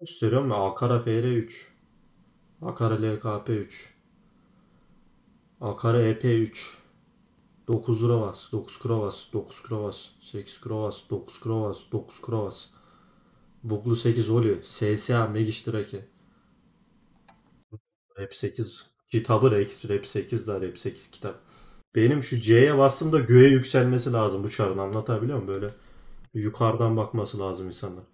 Gösteriyor mu? Akara FR3. Akara LKP3. Akara EP3. 9 lira 9 kura 9 kura 8 kura 9 kura 9 kura Buklu 8 oluyor. SSA Meg iştiraki. Rap 8 kitabı Rap 8 daha Rap 8 kitap. Benim şu C'ye bastığımda göğe yükselmesi lazım bu çarın anlatabiliyor muyum? Böyle yukarıdan bakması lazım insanlar.